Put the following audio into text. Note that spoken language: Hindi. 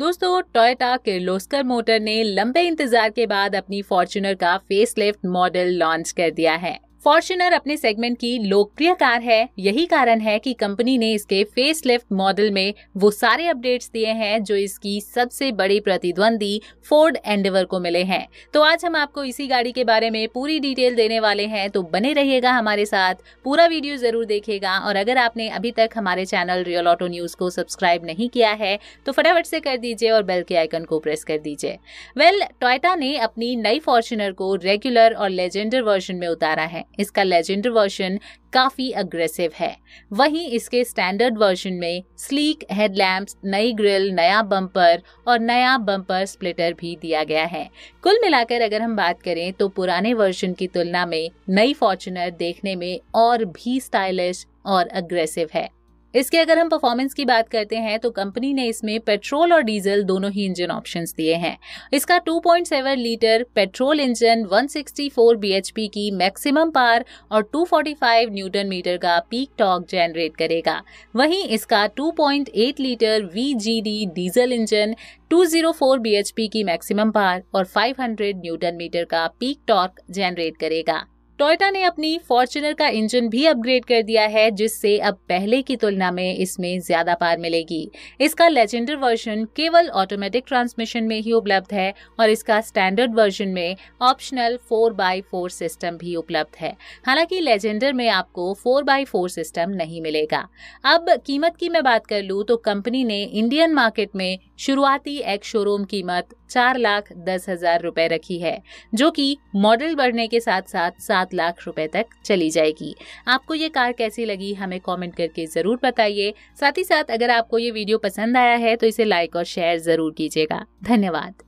दोस्तों टोयोटा किर्लोस्कर मोटर ने लंबे इंतजार के बाद अपनी फॉर्च्यूनर का फेसलिफ्ट मॉडल लॉन्च कर दिया है फॉर्च्यूनर अपने सेगमेंट की लोकप्रिय कार है यही कारण है कि कंपनी ने इसके फेसलिफ्ट मॉडल में वो सारे अपडेट्स दिए हैं जो इसकी सबसे बड़ी प्रतिद्वंदी फोर्ड एंडेवर को मिले हैं तो आज हम आपको इसी गाड़ी के बारे में पूरी डिटेल देने वाले हैं तो बने रहिएगा हमारे साथ पूरा वीडियो जरूर देखेगा और अगर आपने अभी तक हमारे चैनल रियल ऑटो न्यूज को सब्सक्राइब नहीं किया है तो फटाफट से कर दीजिए और बेल के आइकन को प्रेस कर दीजिए वेल टोयटा ने अपनी नई फॉर्च्यूनर को रेगुलर और लेजेंडर वर्जन में उतारा है इसका लेजेंडर वर्जन काफी अग्रेसिव है वहीं इसके स्टैंडर्ड वर्जन में स्लीक हेडलैम्प नई ग्रिल नया बम्पर और नया बम्पर स्प्लिटर भी दिया गया है कुल मिलाकर अगर हम बात करें तो पुराने वर्जन की तुलना में नई फॉर्चुनर देखने में और भी स्टाइलिश और अग्रेसिव है इसके अगर हम परफॉर्मेंस की बात करते हैं तो कंपनी ने इसमें पेट्रोल और डीजल दोनों ही इंजन ऑप्शंस दिए हैं इसका 2.7 लीटर पेट्रोल इंजन 164 बीएचपी की मैक्सिमम पावर और 245 न्यूटन मीटर का पीक टॉक जनरेट करेगा वहीं इसका 2.8 litre VGD diesel engine 204 BHP की मैक्सिमम पार और 500 न्यूटन मीटर का पीक टॉर्क जनरेट करेगा टोयोटा ने अपनी फॉर्चुनर का इंजन भी अपग्रेड कर दिया है जिससे अब पहले की तुलना में इसमें ज्यादा पार मिलेगी इसका लेजेंडर वर्जन केवल ऑटोमेटिक ट्रांसमिशन में ही उपलब्ध है और इसका स्टैंडर्ड वर्जन में ऑप्शनल 4x4 सिस्टम भी उपलब्ध है हालांकि लेजेंडर में आपको 4x4 सिस्टम नहीं मिलेगा अब कीमत की मैं बात कर लूँ तो कंपनी ने इंडियन मार्केट में शुरुआती एक शोरूम कीमत चार लाख दस हजार रुपए रखी है जो कि मॉडल बढ़ने के साथ साथ सात लाख रुपए तक चली जाएगी आपको ये कार कैसी लगी हमें कॉमेंट करके ज़रूर बताइए साथ ही साथ अगर आपको ये वीडियो पसंद आया है तो इसे लाइक और शेयर ज़रूर कीजिएगा धन्यवाद